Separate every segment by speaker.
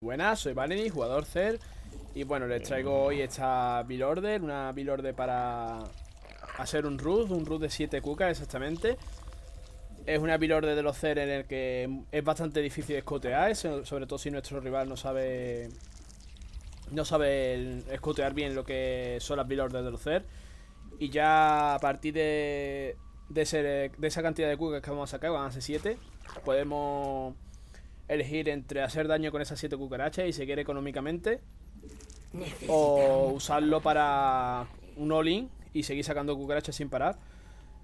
Speaker 1: Buenas, soy Valeni, jugador CER Y bueno, les traigo hoy esta Bill Order Una Bill Order para hacer un root Un root de 7 cucas exactamente Es una Bill Order de los CER en el que es bastante difícil escotear Sobre todo si nuestro rival no sabe No sabe escotear bien lo que son las Bill Orders de los CER Y ya a partir de, ser, de esa cantidad de cucas que vamos a sacar, van a ser 7 Podemos elegir entre hacer daño con esas siete cucarachas y seguir económicamente o usarlo para un all y seguir sacando cucarachas sin parar.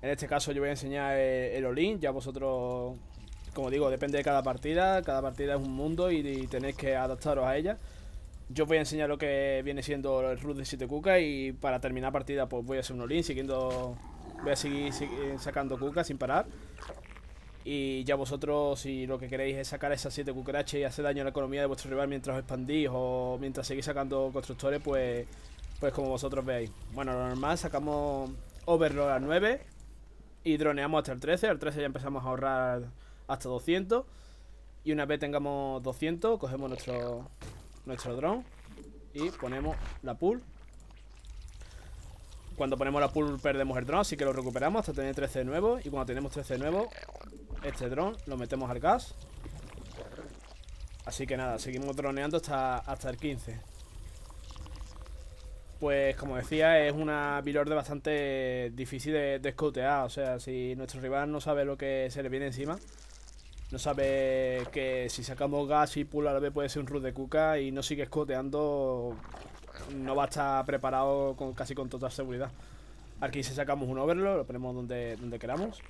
Speaker 1: En este caso yo voy a enseñar eh, el all-in, ya vosotros, como digo, depende de cada partida, cada partida es un mundo y, tenéis que adaptaros a ella. Yo voy a enseñar lo que viene siendo el root de siete cuca y para terminar partida pues voy a hacer un all siguiendo... Voy a seguir, sacando cucas sin parar y ya vosotros, si lo que queréis es sacar esas 7 cucarachas y hacer daño a la economía de vuestro rival mientras os expandís o mientras seguís sacando constructores, pues, pues como vosotros veáis. Bueno, lo normal, sacamos Overlord al 9 y droneamos hasta el 13. Al 13 ya empezamos a ahorrar hasta 200. Y una vez tengamos 200, cogemos nuestro, nuestro drone y ponemos la pool. Cuando ponemos la pool perdemos el drone, así que lo recuperamos hasta tener 13 de nuevo. Y cuando tenemos 13 de nuevo, este dron, lo metemos al gas. Así que nada, seguimos droneando hasta, hasta el 15. Pues como decía, es una bilorde bastante difícil de, escotear. O sea, si nuestro rival no sabe lo que se le viene encima, no sabe que si sacamos gas y pull a la vez puede ser un rush de cuca y no sigue escoteando, no va a estar preparado con, casi con total seguridad. Aquí si sacamos un overlord, lo ponemos donde, donde queramos.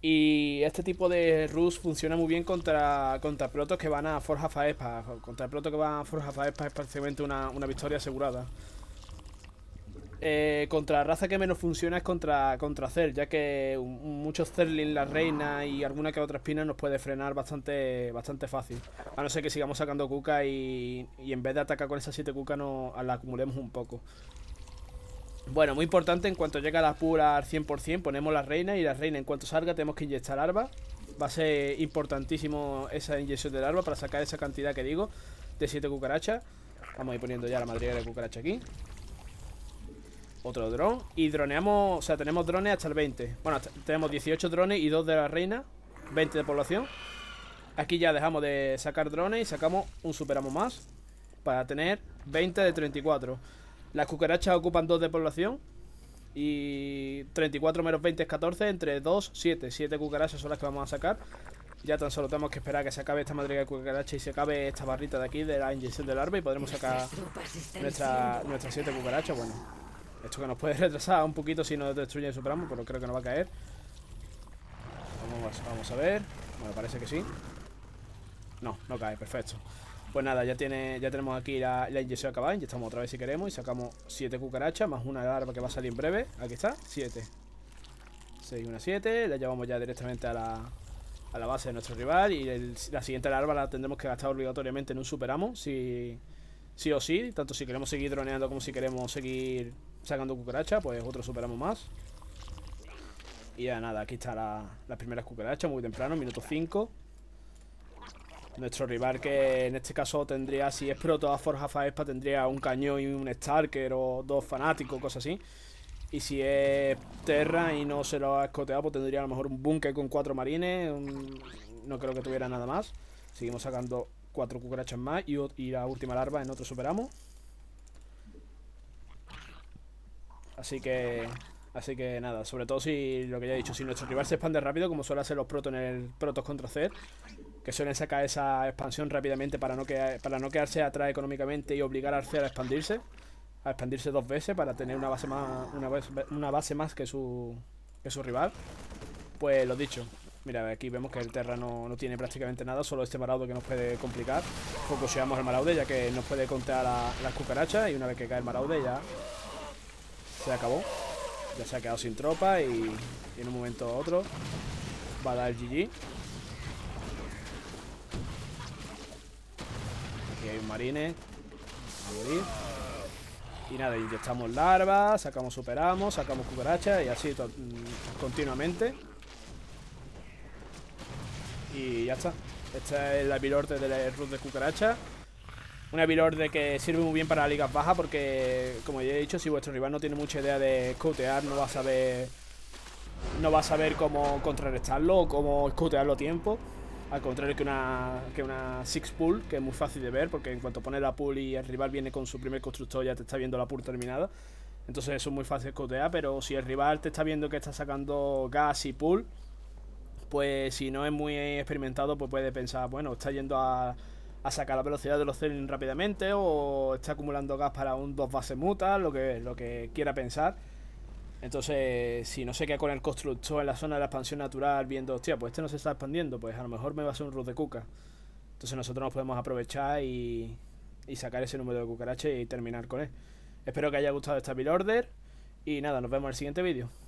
Speaker 1: Y este tipo de rus funciona muy bien contra, contra protos que van a Forja Faespa. Contra protos que van a Forja Faespa es prácticamente una, victoria asegurada. Eh, contra raza que menos funciona es contra, contra ya que muchos Zerlin, la reina y alguna que otra espina nos puede frenar bastante, bastante fácil. A no ser que sigamos sacando Kuka y, y en vez de atacar con esas 7 Kuka no, la acumulemos un poco. Bueno, muy importante, en cuanto llega la pura al 100%, ponemos la reina y la reina en cuanto salga tenemos que inyectar arba Va a ser importantísimo esa inyección del arba para sacar esa cantidad que digo de 7 cucarachas. Vamos a ir poniendo ya la madriguera de cucaracha aquí. Otro dron. Y droneamos, o sea, tenemos drones hasta el 20. Bueno, tenemos 18 drones y 2 de la reina, 20 de población. Aquí ya dejamos de sacar drones y sacamos un superamo más para tener 20 de 34. Las cucarachas ocupan 2 de población. Y 34 menos 20 es 14, entre 2, 7. 7 cucarachas son las que vamos a sacar. Ya tan solo tenemos que esperar a que se acabe esta madriga de cucaracha y se acabe esta barrita de aquí de la inyección del arma. y podremos sacar nuestra, nuestras 7 cucarachas. Bueno, esto que nos puede retrasar un poquito si nos destruye el pero creo que no va a caer. Vamos, vamos a ver. Bueno, parece que sí. No, no cae, perfecto. Pues nada, ya, tiene, ya tenemos aquí la, inyección acabada. Inyectamos otra vez si queremos y sacamos 7 cucarachas más una larva que va a salir en breve. Aquí está, 7. 6, 1, 7. La llevamos ya directamente a la, base de nuestro rival. Y la siguiente larva la tendremos que gastar obligatoriamente en un superamo. Si, sí o sí, tanto si queremos seguir droneando como si queremos seguir sacando cucarachas, pues otro superamo más. Y ya nada, aquí está la, las primeras cucarachas muy temprano, minuto 5. Nuestro rival que en este caso tendría, si es proto a Forja Faespa, tendría un cañón y un Starker o dos fanáticos, cosas así. Y si es Terra y no se lo ha escoteado, pues tendría a lo mejor un búnker con cuatro marines. No creo que tuviera nada más. Seguimos sacando cuatro cucarachas más y, la última larva en otro superamos. Así que Así que nada, sobre todo si lo que ya he dicho, si nuestro rival se expande rápido, como suele hacer los protos en el Protos contra Z que suelen sacar esa expansión rápidamente para no, para no quedarse atrás económicamente y obligar a Arcea a expandirse, a expandirse dos veces para tener una base más, una base, más que su, que su rival. Pues lo dicho, mira, aquí vemos que el Terra no, tiene prácticamente nada, solo este Maraude que nos puede complicar. Focuseamos el Maraude ya que nos puede contar a las cucarachas y una vez que cae el Maraude ya se acabó. Ya se ha quedado sin tropa y, en un momento u otro va a dar el GG. Marines Y nada, inyectamos larvas, sacamos superamos, sacamos cucaracha y así mm, continuamente. Y ya está. Esta es la de la root de cucaracha. Una de que sirve muy bien para ligas bajas porque, como ya he dicho, si vuestro rival no tiene mucha idea de escotear, no va a saber... No va a saber cómo contrarrestarlo o cómo scoutearlo a tiempo. Al contrario que una, que una Six Pool, que es muy fácil de ver, porque en cuanto pone la pool y el rival viene con su primer constructor, ya te está viendo la pool terminada. Entonces eso es muy fácil de escotear, pero si el rival te está viendo que está sacando gas y pool, pues si no es muy experimentado, pues puede pensar, bueno, está yendo a, sacar la velocidad de los Zelin rápidamente o está acumulando gas para un dos base mutas, lo que, lo que quiera pensar. Entonces, si no sé queda con el constructor en la zona de la expansión natural, viendo, hostia, pues este no se está expandiendo, pues a lo mejor me va a hacer un root de cuca. Entonces nosotros nos podemos aprovechar y, sacar ese número de cucarache y terminar con él. Espero que haya gustado esta build order y nada, nos vemos en el siguiente vídeo.